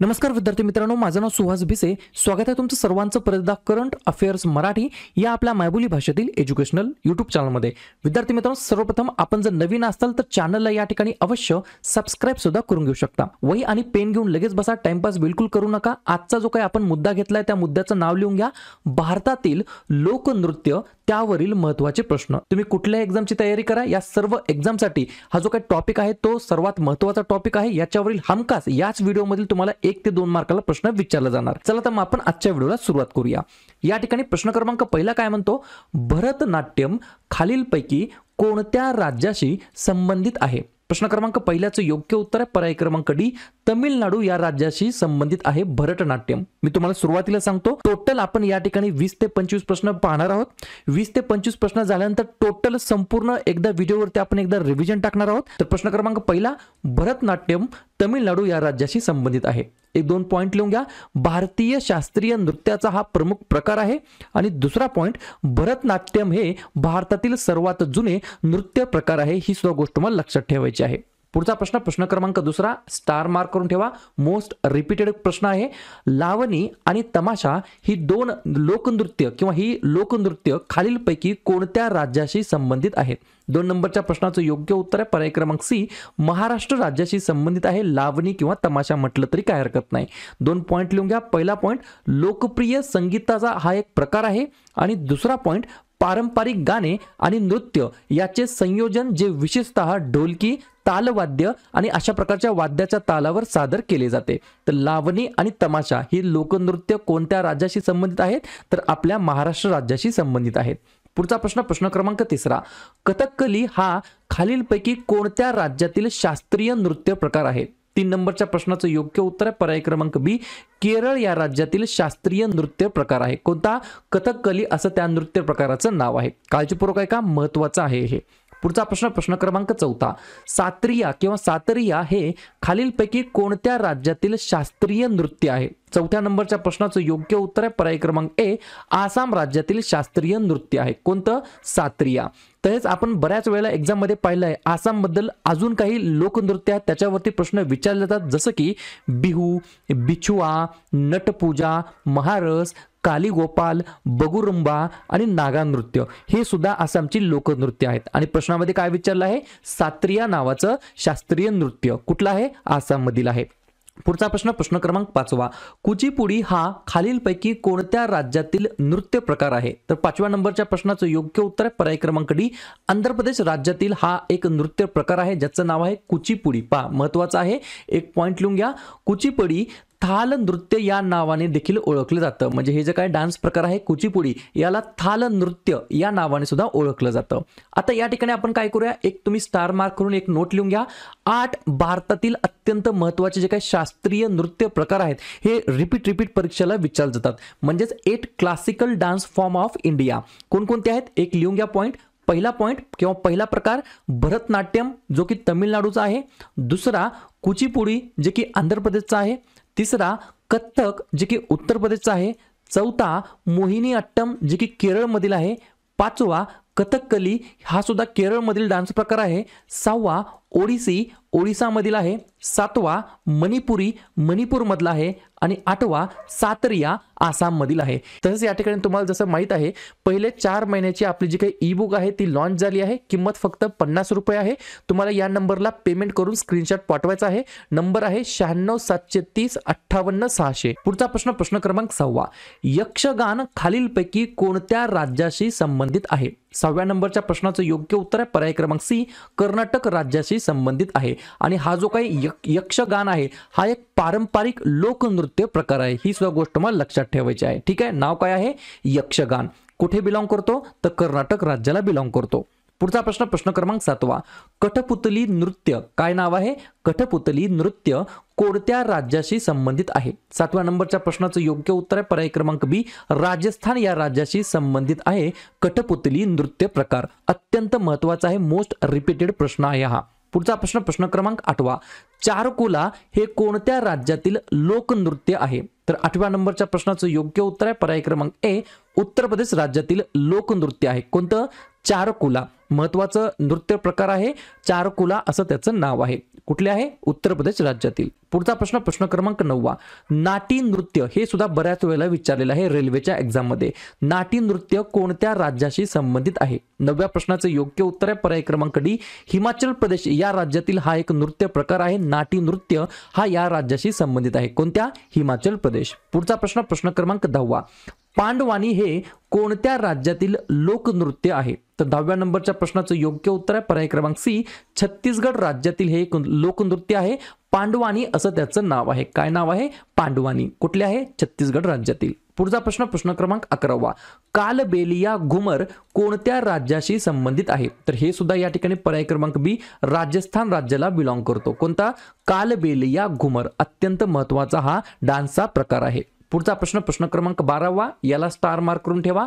नमस्कार विद्यार्थी मित्रांनो माझं नाव सुहास भिसे स्वागत आहे तुमचं सर्वांचं परदा करंट अफेअर्स मराठी या आपल्या मायबोली भाषेतील एज्युकेशनल युट्यूब चॅनलमध्ये विद्यार्थी मित्रांनो सर्वप्रथम आपण जर नवीन असाल तर चॅनलला या ठिकाणी अवश्य सबस्क्राईब सुद्धा करून घेऊ शकता वही आणि पेन घेऊन लगेच बसा टाइमपास बिलकुल करू नका आजचा जो काही आपण मुद्दा घेतलाय त्या मुद्द्याचं नाव लिहून घ्या भारतातील लोकनृत्य त्यावरील महत्त्वाचे प्रश्न तुम्ही कुठल्या एक्झामची तयारी करा या सर्व एक्झामसाठी हा जो काही टॉपिक आहे तो सर्वात महत्त्वाचा टॉपिक आहे याच्यावरील हमखास याच व्हिडिओमधील तुम्हाला एक ते दोन मार्काला प्रश्न विचारला जाणार चला तर मग आपण आजच्या व्हिडिओला सुरुवात करूया या ठिकाणी प्रश्न क्रमांक पहिला काय म्हणतो भरतनाट्यम खालीलपैकी कोणत्या राज्याशी संबंधित आहे प्रश्न क्रमांक पहिल्याचं योग्य उत्तर आहे पर्याय क्रमांक डी तमिळनाडू या राज्याशी संबंधित आहे भरतनाट्यम मी तुम्हाला सुरुवातीला सांगतो टोटल आपण या ठिकाणी वीस ते पंचवीस प्रश्न पाहणार आहोत वीस ते पंचवीस प्रश्न झाल्यानंतर टोटल संपूर्ण एकदा व्हिडिओवरती आपण एकदा रिव्हिजन टाकणार आहोत तर प्रश्न क्रमांक पहिला भरतनाट्यम तमिळनाडू या राज्याशी संबंधित आहे एक दोन पॉईंट लिहून घ्या भारतीय शास्त्रीय नृत्याचा हा प्रमुख प्रकार आहे आणि दुसरा पॉईंट भरतनाट्यम हे भारतातील सर्वात जुने नृत्य प्रकार आहे ही सुद्धा गोष्ट मला लक्षात ठेवायची आहे पुढचा प्रश्न प्रश्न क्रमांक दुसरा स्टार मार्क करून ठेवा मोस्ट रिपीटेड प्रश्न आहे लावणी आणि तमाशा ही दोन लोकनृत्य किंवा ही लोकनृत्य खालीलपैकी कोणत्या राज्याशी संबंधित आहेत दोन नंबरच्या प्रश्नाचं योग्य उत्तर आहे पर्याय क्रमांक सी महाराष्ट्र राज्याशी संबंधित आहे लावणी किंवा तमाशा म्हटलं तरी काय हरकत नाही दोन पॉईंट लिहून घ्या पहिला पॉईंट लोकप्रिय संगीताचा हा एक प्रकार आहे आणि दुसरा पॉईंट पारंपरिक गाणे आणि नृत्य याचे संयोजन जे विशेषतः ढोलकी तालवाद्य आणि अशा प्रकारच्या वाद्याच्या तालावर सादर केले जाते तर लावणी आणि तमाशा ही लोकनृत्य कोणत्या राज्याशी संबंधित आहेत तर आपल्या महाराष्ट्र राज्याशी संबंधित आहेत पुढचा प्रश्न प्रश्न क्रमांक तिसरा कथकली हा खालीलपैकी कोणत्या राज्यातील शास्त्रीय नृत्य प्रकार आहे तीन नंबरच्या प्रश्नाचं योग्य उत्तर आहे पर्याय क्रमांक बी केरळ या राज्यातील शास्त्रीय नृत्य प्रकार आहे कोणता कली असं त्या नृत्य प्रकाराचं नाव आहे काळजीपूर्वक आहे का महत्वाचं आहे हे पुढचा प्रश्न प्रश्न क्रमांक चौथा सातरिया किंवा सातरिया हे खालीलपैकी कोणत्या राज्यातील शास्त्रीय नृत्य आहे चौथ्या नंबरच्या प्रश्नाचं योग्य उत्तर आहे पर्याय क्रमांक ए आसाम राज्यातील शास्त्रीय नृत्य आहे कोणतं सात्रिया तसेच आपण बऱ्याच वेळेला मध्ये पाहिलं आहे बद्दल अजून काही लोकनृत्य आहेत त्याच्यावरती प्रश्न विचारले जातात जसं की बिहू बिछुआ नटपूजा महारस काली गोपाल बगुरुंबा आणि नागा नृत्य हे सुद्धा आसामची लोकनृत्य आहेत आणि प्रश्नामध्ये काय विचारलं आहे सात्रिया नावाचं शास्त्रीय नृत्य कुठलं आहे आसाममधील आहे पुढचा प्रश्न प्रश्न क्रमांक पाचवा कुचीपुडी हा खालीलपैकी कोणत्या राज्यातील नृत्य प्रकार आहे तर पाचव्या नंबरच्या प्रश्नाचं योग्य उत्तर आहे पर्याय क्रमांक डी आंध्र प्रदेश राज्यातील हा एक नृत्य प्रकार आहे ज्याचं नाव आहे कुचीपुडी पा महत्वाचं आहे एक पॉईंट लिहून घ्या कुचीपुडी थाल नृत्य या नावाने देखील ओळखलं जातं म्हणजे हे जे काय डान्स प्रकार आहे कुचीपुडी याला थाल नृत्य या नावाने सुद्धा ओळखलं जातं आता या ठिकाणी आपण काय करूया एक तुम्ही स्टार मार्क करून एक नोट लिहून घ्या आठ भारतातील अत्यंत महत्त्वाचे जे काही शास्त्रीय नृत्य प्रकार आहेत हे रिपीट रिपीट परीक्षेला विचारले जातात म्हणजेच eight classical dance form of India कोणकोणते आहेत एक लिहून घ्या पॉईंट पहिला पॉईंट किंवा पहिला प्रकार भरतनाट्यम जो की तमिळनाडूचा आहे दुसरा कुचीपुडी जे की आंध्र प्रदेशचा आहे तिसरा कथ्थक जे की उत्तर प्रदेशचा आहे चौथा मोहिनी अट्टम जे की केरळमधील आहे पाचवा कथकली हा सुद्धा केरळमधील डान्स प्रकार आहे सहावा ओडिसी ओडिसामधील आहे सातवा मणिपुरी मणिपूरमधला आहे आणि आठवा सातरिया आसाममधील आहे तसंच या ठिकाणी तुम्हाला जसं माहीत आहे पहिले चार महिन्याची आपली जी काही ई बुक आहे ती लॉन्च झाली आहे किंमत फक्त पन्नास रुपये आहे तुम्हाला या नंबरला पेमेंट करून स्क्रीनशॉट पाठवायचा आहे नंबर आहे शहाण्णव सातशे तीस अठ्ठावन्न सहाशे पुढचा प्रश्न प्रश्न क्रमांक सहावा यक्षगान खालीलपैकी कोणत्या राज्याशी संबंधित आहे सहाव्या नंबरच्या प्रश्नाचं योग्य उत्तर आहे पर्याय क्रमांक सी कर्नाटक राज्याशी संबंधित आहे आणि हा जो काही यक्षगान आहे हा एक पारंपरिक लोकनृत्य नृत्य प्रकार आहे ही सुद्धा गोष्ट मला लक्षात ठेवायची आहे ठीक आहे नाव काय आहे यक्षगान कुठे बिलॉंग करतो तर कर्नाटक राज्याला बिलॉंग करतो पुढचा प्रश्न प्रश्न क्रमांक सातवा कठपुतली नृत्य काय नाव आहे कठपुतली नृत्य कोणत्या राज्याशी संबंधित आहे सातव्या नंबरच्या प्रश्नाचं योग्य उत्तर आहे पर्याय क्रमांक बी राजस्थान या राज्याशी संबंधित आहे कठपुतली नृत्य प्रकार अत्यंत महत्वाचा आहे मोस्ट रिपीटेड प्रश्न आहे हा पुढचा प्रश्न प्रश्न क्रमांक आठवा चारकुला हे कोणत्या राज्यातील लोकनृत्य आहे तर आठव्या नंबरच्या प्रश्नाचं योग्य उत्तर आहे पर्याय क्रमांक ए उत्तर प्रदेश राज्यातील लोकनृत्य आहे कोणतं चारकुला महत्वाचं नृत्य प्रकार आहे चारकुला असं त्याचं नाव आहे कुठले आहे उत्तर प्रदेश राज्यातील पुढचा प्रश्न प्रश्न क्रमांक नववा नाटी नृत्य हे सुद्धा बऱ्याच वेळेला विचारलेलं आहे रेल्वेच्या एक्झाममध्ये नाटी नृत्य कोणत्या राज्याशी संबंधित आहे नवव्या प्रश्नाचं योग्य उत्तर आहे पर्याय क्रमांक डी हिमाचल प्रदेश या राज्यातील हा एक नृत्य प्रकार आहे नाटी नृत्य हा या राज्याशी संबंधित आहे कोणत्या हिमाचल प्रदेश पुढचा प्रश्न प्रश्न क्रमांक दहावा पांडवानी हे कोणत्या राज्यातील लोकनृत्य आहे तर दहाव्या नंबरच्या प्रश्नाचं योग्य उत्तर आहे पर्याय क्रमांक सी छत्तीसगड राज्यातील हे एक लोकनृत्य आहे पांडवानी असं त्याचं नाव आहे काय नाव आहे पांडवानी कुठले आहे छत्तीसगड राज्यातील पुढचा प्रश्न प्रश्न क्रमांक अकरावा कालबेलिया घुमर कोणत्या राज्याशी संबंधित आहे तर हे सुद्धा या ठिकाणी पर्याय क्रमांक बी राजस्थान राज्याला बिलॉंग करतो कोणता कालबेलिया घुमर अत्यंत महत्वाचा हा डान्सचा प्रकार आहे पुढचा प्रश्न प्रश्न क्रमांक बारावा याला स्टार मार्क करून ठेवा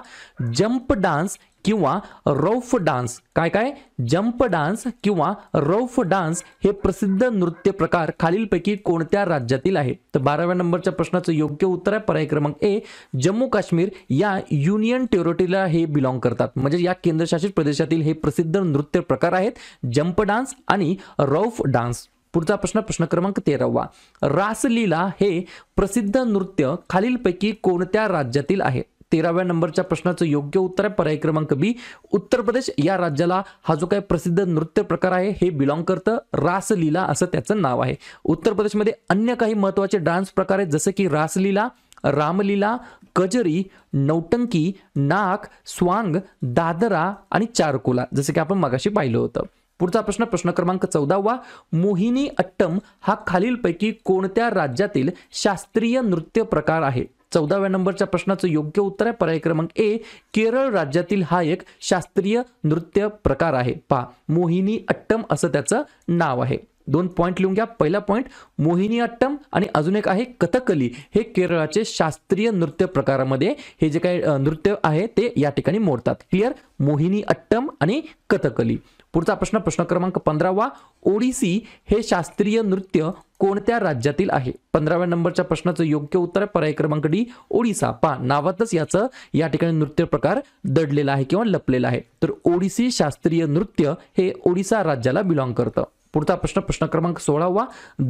जंप डान्स किंवा रौफ डान्स काय काय जंप डान्स किंवा रौफ डान्स हे प्रसिद्ध नृत्य प्रकार खालीलपैकी कोणत्या राज्यातील आहे तर बाराव्या नंबरच्या प्रश्नाचं योग्य उत्तर आहे पर्याय क्रमांक ए जम्मू काश्मीर या युनियन टेरिटरीला हे बिलॉंग करतात म्हणजे या केंद्रशासित प्रदेशातील हे प्रसिद्ध नृत्य प्रकार आहेत जंप डान्स आणि रौफ डान्स पुढचा प्रश्न प्रश्न क्रमांक तेरावा रासलीला हे प्रसिद्ध नृत्य खालीलपैकी कोणत्या राज्यातील आहे तेराव्या नंबरच्या प्रश्नाचं योग्य उत्तर आहे पर्याय क्रमांक बी उत्तर प्रदेश या राज्याला हा जो काही प्रसिद्ध नृत्य प्रकार आहे हे बिलॉंग करतं रासलीला असं त्याचं नाव आहे उत्तर प्रदेशमध्ये अन्य काही महत्त्वाचे डान्स प्रकार आहेत जसं की रासलीला रामलीला कजरी नौटंकी नाक स्वांग दादरा आणि चारकोला जसं की आपण मगाशी पाहिलं होतं पुढचा प्रश्न प्रश्न क्रमांक चौदावा मोहिनी अट्टम हा खालीलपैकी कोणत्या राज्यातील शास्त्रीय नृत्य प्रकार आहे चौदाव्या नंबरच्या प्रश्नाचं योग्य उत्तर आहे पर्याय क्रमांक ए केरळ राज्यातील हा एक शास्त्रीय नृत्य प्रकार आहे पहा मोहिनी अट्टम असं त्याचं नाव आहे दोन पॉईंट लिहून घ्या पहिला पॉईंट मोहिनी अट्टम आणि अजून एक आहे कथकली हे केरळाचे शास्त्रीय नृत्य प्रकारामध्ये हे जे काही नृत्य आहे ते या ठिकाणी मोडतात क्लिअर मोहिनी अट्टम आणि कथकली पुढचा प्रश्न प्रश्न क्रमांक पंधरावा ओडिसी हे शास्त्रीय नृत्य कोणत्या राज्यातील आहे पंधराव्या नंबरच्या प्रश्नाचं योग्य उत्तर आहे पर्याय क्रमांक डी ओडिसा पा नावातच याचं या ठिकाणी नृत्य प्रकार दडलेला आहे किंवा लपलेला आहे तर ओडिसी शास्त्रीय नृत्य हे ओडिसा राज्याला बिलॉंग करतं पुढचा प्रश्न प्रश्न क्रमांक सोळावा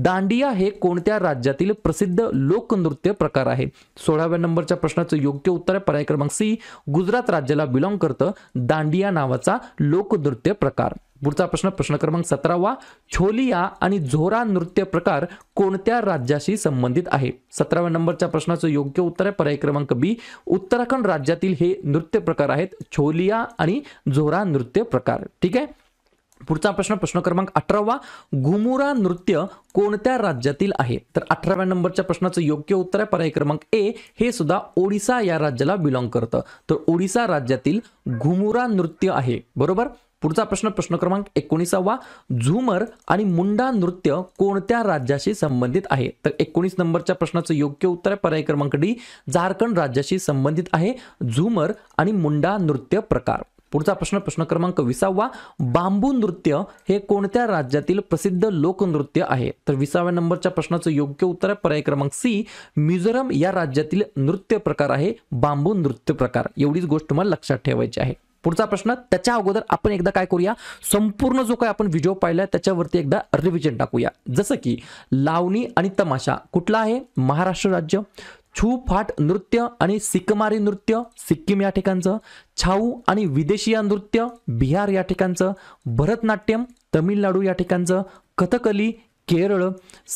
दांडिया हे कोणत्या राज्यातील प्रसिद्ध लोकनृत्य प्रकार आहे सोळाव्या नंबरच्या प्रश्नाचं योग्य उत्तर आहे पर्याय क्रमांक सी गुजरात राज्याला बिलॉंग करतं दांडिया नावाचा लोकनृत्य प्रकार पुढचा प्रश्न प्रश्न क्रमांक सतरावा छोलिया आणि झोरा नृत्य प्रकार कोणत्या राज्याशी संबंधित आहे सतराव्या नंबरच्या प्रश्नाचं योग्य उत्तर आहे पर्याय क्रमांक बी उत्तराखंड राज्यातील हे नृत्य प्रकार आहेत छोलिया आणि झोरा नृत्य प्रकार ठीक आहे पुढचा प्रश्न प्रश्न क्रमांक अठरावा घुमुरा नृत्य कोणत्या राज्यातील आहे तर अठराव्या नंबरच्या प्रश्नाचं योग्य उत्तर आहे पर्याय क्रमांक ए हे सुद्धा ओडिसा या राज्याला बिलॉंग करतं तर ओडिसा राज्यातील घुमुरा नृत्य आहे बरोबर पुढचा प्रश्न प्रश्न क्रमांक एकोणीसावा झुमर आणि मुंडा नृत्य कोणत्या राज्याशी संबंधित आहे तर एकोणीस नंबरच्या प्रश्नाचं योग्य उत्तर आहे पर्याय क्रमांक डी झारखंड राज्याशी संबंधित आहे झुमर आणि मुंडा नृत्य प्रकार पुढचा प्रश्न प्रश्न क्रमांक विसावा बांबू नृत्य हे कोणत्या राज्यातील प्रसिद्ध लोकनृत्य आहे तर विसाव्या नंबरच्या प्रश्नाचं योग्य उत्तर आहे पर्याय क्रमांक सी मिझोरम या राज्यातील नृत्य प्रकार आहे बांबू नृत्य प्रकार एवढीच गोष्ट तुम्हाला लक्षात ठेवायची आहे पुढचा प्रश्न त्याच्या अगोदर आपण एकदा काय करूया संपूर्ण जो काय आपण व्हिडिओ पाहिला त्याच्यावरती एकदा रिव्हिजन टाकूया जसं की लावणी आणि तमाशा कुठला आहे महाराष्ट्र राज्य छू फाट नृत्य आणि सिकमारी नृत्य सिक्कीम या ठिकाणचं छाऊ आणि विदेशीया नृत्य बिहार या ठिकाणचं भरतनाट्यम तमिळनाडू या ठिकाणचं कथकली केरळ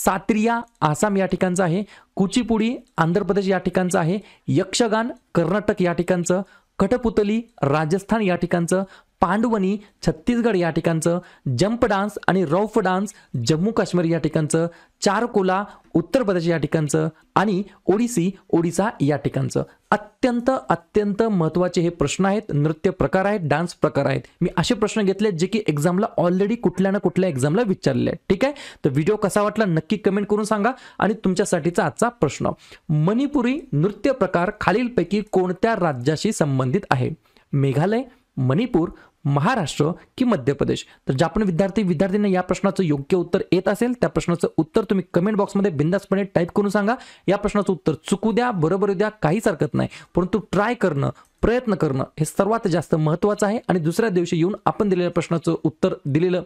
सात्रिया आसाम या ठिकाणचं आहे कुचीपुडी आंध्र प्रदेश या ठिकाणचं आहे यक्षगान कर्नाटक या ठिकाणचं कठपुतली राजस्थान या ठिकाणचं पांडवनी छत्तीसगड या ठिकाणचं जंप डान्स आणि रौफ डान्स जम्मू काश्मीर या ठिकाणचं चारकोला उत्तर प्रदेश या ठिकाणचं आणि ओडिसी ओडिसा या ठिकाणचं अत्यंत अत्यंत महत्त्वाचे हे प्रश्न आहेत नृत्य प्रकार आहेत डान्स प्रकार आहेत मी असे प्रश्न घेतले जे की एक्झामला ऑलरेडी कुठल्या ना कुठल्या एक्झामला विचारले आहेत ठीक आहे तर व्हिडिओ कसा वाटला नक्की कमेंट करून सांगा आणि तुमच्यासाठीचा आजचा प्रश्न मणिपुरी नृत्य प्रकार खालीलपैकी कोणत्या राज्याशी संबंधित आहे मेघालय मणिपूर महाराष्ट्र की मध्य प्रदेश तर ज्या पण विद्यार्थी विद्यार्थ्यांना या प्रश्नाचं योग्य उत्तर येत असेल त्या प्रश्नाचं उत्तर तुम्ही कमेंट बॉक्समध्ये बिंदासपणे टाईप करून सांगा या प्रश्नाचं उत्तर चुकू द्या बरोबर द्या काहीच हरकत नाही परंतु ट्राय करणं प्रयत्न करणं हे सर्वात जास्त महत्त्वाचं आहे आणि दुसऱ्या दिवशी येऊन आपण दिलेल्या प्रश्नाचं उत्तर दिलेलं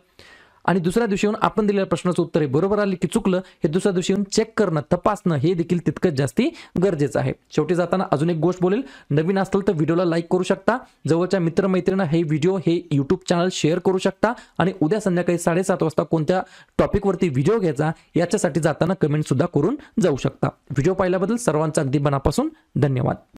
आणि दुसऱ्या दिवशी येऊन आपण दिलेल्या प्रश्नाचं उत्तर हे बरोबर आले की चुकलं हे दुसऱ्या दिवशी येऊन चेक करणं तपासणं हे देखील तितकंच जास्ती गरजेचं आहे शेवटी जाताना अजून एक गोष्ट बोलेल नवीन असेल तर व्हिडिओला लाईक करू शकता जवळच्या मित्रमैत्रिणी हे व्हिडिओ हे यूट्यूब चॅनल शेअर करू शकता आणि उद्या संध्याकाळी साडेसात वाजता कोणत्या टॉपिकवरती व्हिडिओ घ्यायचा याच्यासाठी जाताना कमेंटसुद्धा करून जाऊ शकता व्हिडिओ पाहिल्याबद्दल सर्वांचा अगदी मनापासून धन्यवाद